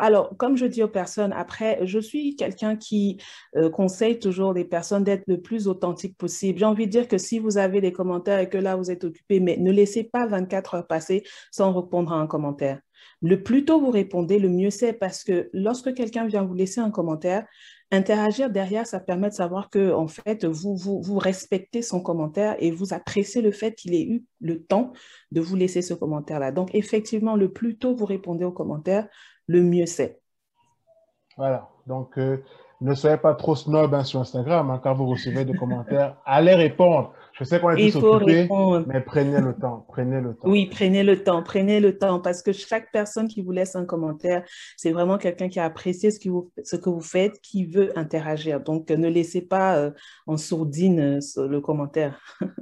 Alors, comme je dis aux personnes, après, je suis quelqu'un qui euh, conseille toujours les personnes d'être le plus authentique possible. J'ai envie de dire que si vous avez des commentaires et que là, vous êtes occupé, mais ne laissez pas 24 heures passer sans répondre à un commentaire. Le plus tôt vous répondez, le mieux c'est parce que lorsque quelqu'un vient vous laisser un commentaire, interagir derrière, ça permet de savoir que en fait, vous, respectez son commentaire et vous appréciez le fait qu'il ait eu le temps de vous laisser ce commentaire-là. Donc, effectivement, le plus tôt vous répondez aux commentaires, le mieux c'est. Voilà. Donc, euh, ne soyez pas trop snob hein, sur Instagram. Hein, quand vous recevez des commentaires, allez répondre. Je sais qu'on est tous mais prenez le temps, prenez le temps. Oui, prenez le temps, prenez le temps, parce que chaque personne qui vous laisse un commentaire, c'est vraiment quelqu'un qui a apprécié ce que, vous, faites, qui veut interagir. Donc, ne laissez pas euh, en sourdine euh, le commentaire.